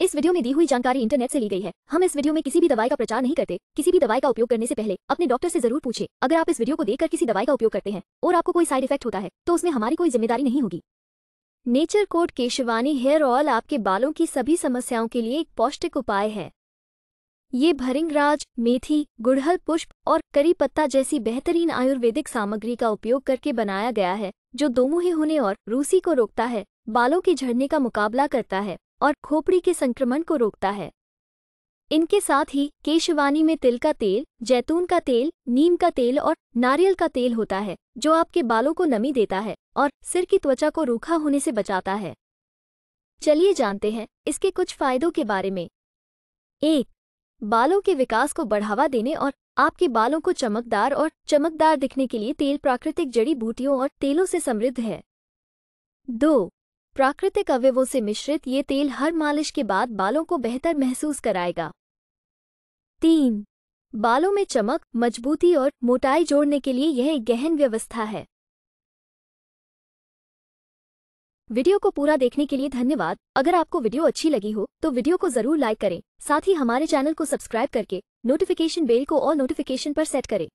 इस वीडियो में दी हुई जानकारी इंटरनेट से ली गई है हम इस वीडियो में किसी भी दवाई का प्रचार नहीं करते किसी भी दवाई का उपयोग करने से पहले अपने डॉक्टर से जरूर पूछे अगर आप इस वीडियो को देखकर किसी दवाई का उपयोग करते हैं और आपको कोई साइड इफेक्ट होता है तो उसमें हमारी कोई जिम्मेदारी नहीं होगी Nature Code Keshwani hair oil आपके बालों की सभी समस्याओं के लिए एक पौष्टिक उपाय है ये भरिंगराज मेथी गुड़हल पुष्प और करी पत्ता जैसी बेहतरीन आयुर्वेदिक सामग्री का उपयोग करके बनाया गया है जो दोमुहे होने और रूसी को रोकता है बालों के झड़ने का मुकाबला करता है और खोपड़ी के संक्रमण को रोकता है इनके साथ ही केशवानी में तिल का तेल जैतून का तेल नीम का तेल और नारियल का तेल होता है जो आपके बालों को नमी देता है और सिर की त्वचा को रूखा होने से बचाता है चलिए जानते हैं इसके कुछ फायदों के बारे में एक बालों के विकास को बढ़ावा देने और आपके बालों को चमकदार और चमकदार दिखने के लिए तेल प्राकृतिक जड़ी बूटियों और तेलों से समृद्ध है दो प्राकृतिक अवयवों से मिश्रित ये तेल हर मालिश के बाद बालों को बेहतर महसूस कराएगा तीन बालों में चमक मजबूती और मोटाई जोड़ने के लिए यह एक गहन व्यवस्था है वीडियो को पूरा देखने के लिए धन्यवाद अगर आपको वीडियो अच्छी लगी हो तो वीडियो को जरूर लाइक करें साथ ही हमारे चैनल को सब्सक्राइब करके नोटिफिकेशन बेल को और नोटिफिकेशन पर सेट करें